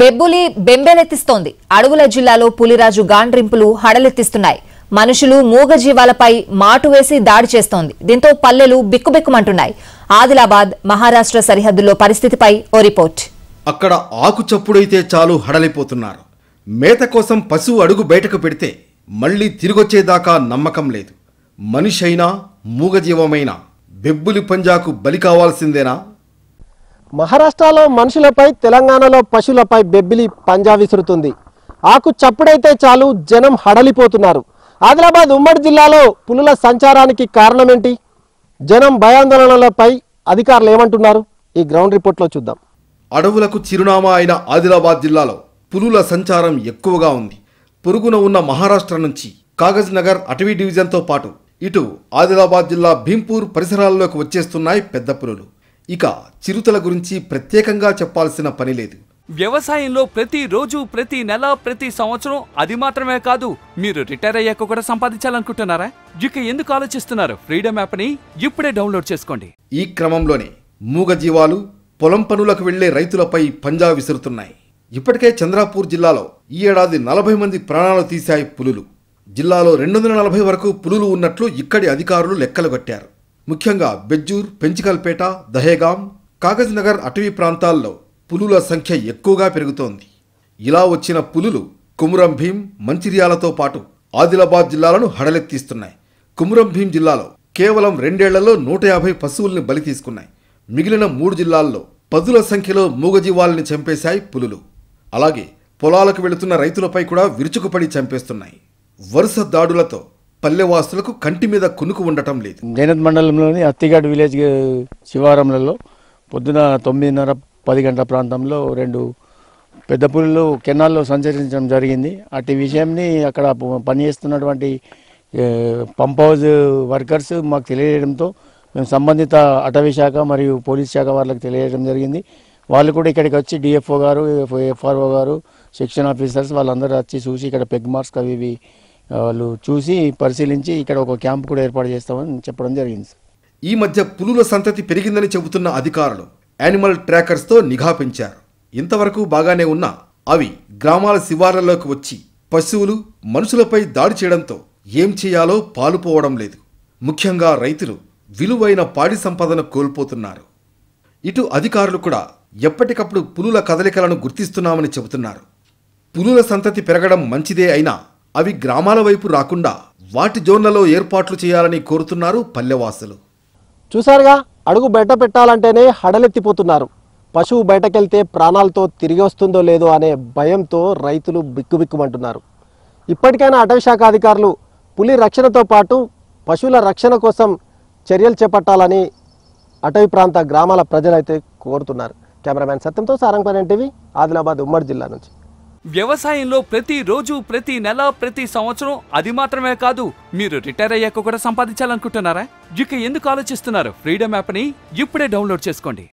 బెబ్బులి బెంబేలెత్తిస్తోంది అడవుల జిల్లాలో పులిరాజు గాండ్రింపులు హడలెత్తిస్తున్నాయి మనుషులు మూగజీవాలపై మాటు వేసి దాడి చేస్తోంది దీంతో పల్లెలు బిక్కుబిక్కుమంటున్నాయి ఆదిలాబాద్ మహారాష్ట్ర సరిహద్దుల్లో పరిస్థితిపై ఓ రిపోర్ట్ అక్కడ ఆకు చప్పుడైతే చాలు హడలిపోతున్నారు మేత కోసం పశువు అడుగు బయటకు పెడితే మళ్లీ తిరిగొచ్చేదాకా నమ్మకం లేదు మనిషైనా మూగజీవమైనా బెబ్బులి పంజాకు బలి కావాల్సిందేనా మహారాష్ట్రలో మనుషులపై తెలంగాణలో పశువులపై బెబ్బిలి పంజా విసురుతుంది ఆకు చప్పుడైతే చాలు జనం హడలిపోతున్నారు ఆదిలాబాద్ ఉమ్మడి జిల్లాలో పులుల సంచారానికి కారణమేంటి జనం భయాందోళనలపై అధికారులు ఏమంటున్నారు ఈ గ్రౌండ్ రిపోర్ట్లో చూద్దాం అడవులకు చిరునామా అయిన ఆదిలాబాద్ జిల్లాలో పులుల సంచారం ఎక్కువగా ఉంది పొరుగున ఉన్న మహారాష్ట్ర నుంచి కాగజ్ నగర్ అటవీ డివిజన్తో పాటు ఇటు ఆదిలాబాద్ జిల్లా భీంపూర్ పరిసరాల్లోకి వచ్చేస్తున్నాయి పెద్ద పులులు ఇక చిరుతల గురించి ప్రత్యేకంగా చెప్పాల్సిన పని లేదు వ్యవసాయంలో ప్రతి రోజు ప్రతి నెల ప్రతి సంవత్సరం అది మాత్రమే కాదు మీరు రిటైర్ అయ్యాక కూడా సంపాదించాలనుకుంటున్నారా ఇక ఎందుకు ఆలోచిస్తున్నారు ఫ్రీడమ్ యాప్ని ఇప్పుడే డౌన్లోడ్ చేసుకోండి ఈ క్రమంలోనే మూగ జీవాలు పొలం పనులకు వెళ్లే రైతులపై పంజా విసురుతున్నాయి ఇప్పటికే చంద్రాపూర్ జిల్లాలో ఈ ఏడాది నలభై మంది ప్రాణాలు తీశాయి పులులు జిల్లాలో రెండు వందల నలభై వరకు పులులు ఉన్నట్లు ఇక్కడి అధికారులు లెక్కలు కట్టారు ముఖ్యంగా బెజ్జూర్ పెంచికల్పేట దహేగాం కాగజ్నగర్ అటవీ ప్రాంతాల్లో పులుల సంఖ్య ఎక్కువగా పెరుగుతోంది ఇలా వచ్చిన పులులు కుమురం భీం మంచిర్యాలతో పాటు ఆదిలాబాద్ జిల్లాలను హడలెత్తిస్తున్నాయి కుమురం భీం జిల్లాలో కేవలం రెండేళ్లలో నూట యాభై పశువుల్ని బలి తీసుకున్నాయి మిగిలిన మూడు జిల్లాల్లో పదుల సంఖ్యలో మూగజీవాలని చంపేశాయి పులులు అలాగే పొలాలకు వెళుతున్న రైతులపై కూడా విరుచుకుపడి చంపేస్తున్నాయి వరుస దాడులతో పల్లెవాసులకు కంటి మీద కొనుకు ఉండటం లేదు జైనత్ మండలంలోని అత్తిఘాట్ విలేజ్ శివారంలలో పొద్దున తొమ్మిదిన్నర పది గంటల ప్రాంతంలో రెండు పెద్ద పులులు కెనాల్లో సంచరించడం జరిగింది అటు విషయంని అక్కడ పనిచేస్తున్నటువంటి పంప్ హౌజ్ వర్కర్స్ మాకు తెలియజేయడంతో మేము సంబంధిత అటవీ శాఖ మరియు పోలీస్ శాఖ వాళ్ళకి తెలియజేయడం జరిగింది వాళ్ళు కూడా ఇక్కడికి వచ్చి డిఎఫ్ఓ గారు ఎఫ్ఆర్ఓ గారు సెక్షన్ ఆఫీసర్స్ వాళ్ళందరూ వచ్చి చూసి ఇక్కడ పెగ్ మార్క్స్ అవి ఇవి వాళ్ళు చూసి పరిశీలించి ఇక్కడ ఒక క్యాంప్ కూడా ఏర్పాటు చేస్తామని చెప్పడం జరిగింది ఈ మధ్య పులుల సంతతి పెరిగిందని చెబుతున్న అధికారులు యానిమల్ ట్రాకర్స్తో నిఘా పెంచారు ఇంతవరకు బాగానే ఉన్నా అవి గ్రామాల శివార్లలోకి వచ్చి పశువులు మనుషులపై దాడి చేయడంతో ఏం చేయాలో పాలుపోవడం లేదు ముఖ్యంగా రైతులు విలువైన పాడి సంపదను కోల్పోతున్నారు ఇటు అధికారులు కూడా ఎప్పటికప్పుడు పులుల కదలికలను గుర్తిస్తున్నామని చెబుతున్నారు పులుల సంతతి పెరగడం మంచిదే అయినా అవి గ్రామాల వైపు రాకుండా వాటి జోన్లలో ఏర్పాట్లు చేయాలని కోరుతున్నారు పల్లెవాసులు చూశారుగా అడుగు బయట పెట్టాలంటేనే హడలెత్తిపోతున్నారు పశువు బయటకెళ్తే ప్రాణాలతో తిరిగి వస్తుందో లేదో అనే భయంతో రైతులు బిక్కుబిక్కుమంటున్నారు ఇప్పటికైనా అటవీశాఖ అధికారులు పులి రక్షణతో పాటు పశువుల రక్షణ కోసం చర్యలు చేపట్టాలని అటవీ ప్రాంత గ్రామాల ప్రజలైతే కోరుతున్నారు కెమెరామ్యాన్ సత్యంతో సారంగపాలెం ఆదిలాబాద్ ఉమ్మడి జిల్లా నుంచి వ్యవసాయంలో ప్రతి రోజు ప్రతి నెల ప్రతి సంవత్సరం అది మాత్రమే కాదు మీరు రిటైర్ అయ్యాక కూడా సంపాదించాలనుకుంటున్నారా ఇక ఎందుకు ఆలోచిస్తున్నారు ఫ్రీడమ్ యాప్ని ఇప్పుడే డౌన్లోడ్ చేసుకోండి